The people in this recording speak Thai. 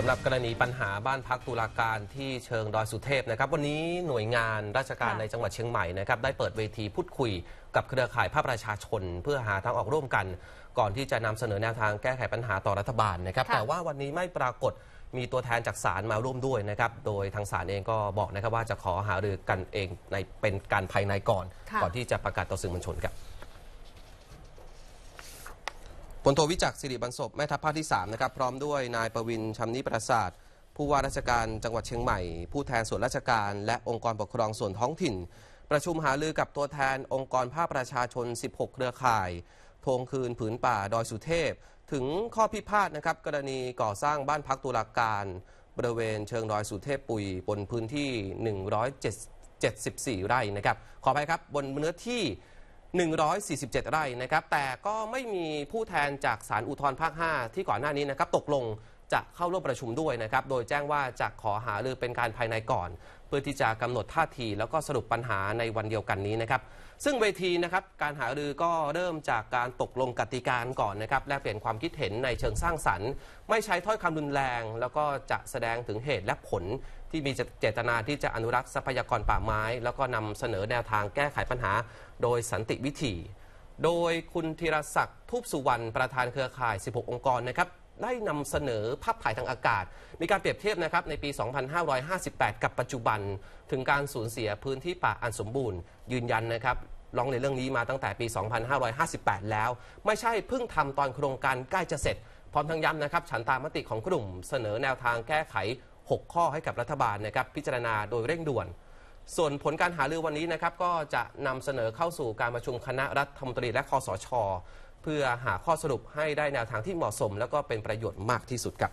สำหรับกรณีปัญหาบ้านพักตุลาการที่เชิงดอยสุเทพนะครับวันนี้หน่วยงานราชการในจังหวัดเชียงใหม่นะครับได้เปิดเวทีพูดคุยกับเครือข่ายภาคประชาชนเพื่อหาทางออกร่วมกัน ก่อนที่จะนำเสนอแนวทางแก้ไขปัญหาต่อรัฐบาลนะครับ แต่ว่าวันนี้ไม่ปรากฏมีตัวแทนจากศาลมาร่วมด้วยนะครับโดยทางศาลเองก็บอกนะครับ ว่าจะขอหารือกันเองในเป็นการภายในก่อน ก่อนที่จะประกาศต่อสื่อมวลชนครับพลโทวิจักษสิริบรรศพแม่ทัพภาคที่3นะครับ พร้อมด้วย นายประวินชำนิประสาทผู้ว่าราชการจังหวัดเชียงใหม่ ผู้แทนส่วนราชการและองค์กรปกครองส่วนท้องถิ่น ประชุมหารือกับตัวแทนองค์กรภาคประชาชน 16 เครือข่ายทวงคืนผืนป่าดอยสุเทพ ถึงข้อพิพาทนะครับกรณีก่อสร้างบ้านพักตุลาการบริเวณเชิงดอยสุเทพปุยบนพื้นที่ 174 ไร่นะครับ ขอไปครับบนเนื้อที่147 ไร่นะครับ แต่ก็ไม่มีผู้แทนจากศาลอุทธรภาค 5 ที่ก่อนหน้านี้นะครับ ตกลงจะเข้าร่วมประชุมด้วยนะครับ โดยแจ้งว่าจะขอหารือเป็นการภายในก่อนเพื่อที่จะกำหนดท่าทีแล้วก็สรุปปัญหาในวันเดียวกันนี้นะครับ ซึ่งเวทีนะครับการหารือก็เริ่มจากการตกลงกติกาก่อนนะครับแลกเปลี่ยนความคิดเห็นในเชิงสร้างสรรค์ ไม่ใช้ถ้อยคำรุนแรงแล้วก็จะแสดงถึงเหตุและผล ที่มีเจตนาที่จะอนุรักษ์ทรัพยากรป่าไม้ แล้วก็นำเสนอแนวทางแก้ไขปัญหาโดยสันติวิธีโดยคุณธีรศักดิ์ทูบสุวรรณประธานเครือข่าย 16 องค์กรนะครับได้นำเสนอภาพถ่ายทางอากาศ มีการเปรียบเทียบนะครับในปี 2558 กับปัจจุบัน ถึงการสูญเสียพื้นที่ป่าอันสมบูรณ์ ยืนยันนะครับลองในเรื่องนี้มาตั้งแต่ปี 2558 แล้วไม่ใช่เพิ่งทำตอนโครงการใกล้จะเสร็จ พร้อมทั้งย้ำนะครับฉันตามมติของกลุ่ม เสนอแนวทางแก้ไข 6 ข้อให้กับรัฐบาลนะครับพิจารณาโดยเร่งด่วนส่วนผลการหารือวันนี้นะครับก็จะนำเสนอเข้าสู่การประชุมคณะรัฐมนตรีและคอสชเพื่อหาข้อสรุปให้ได้แนวทางที่เหมาะสมและก็เป็นประโยชน์มากที่สุดครับ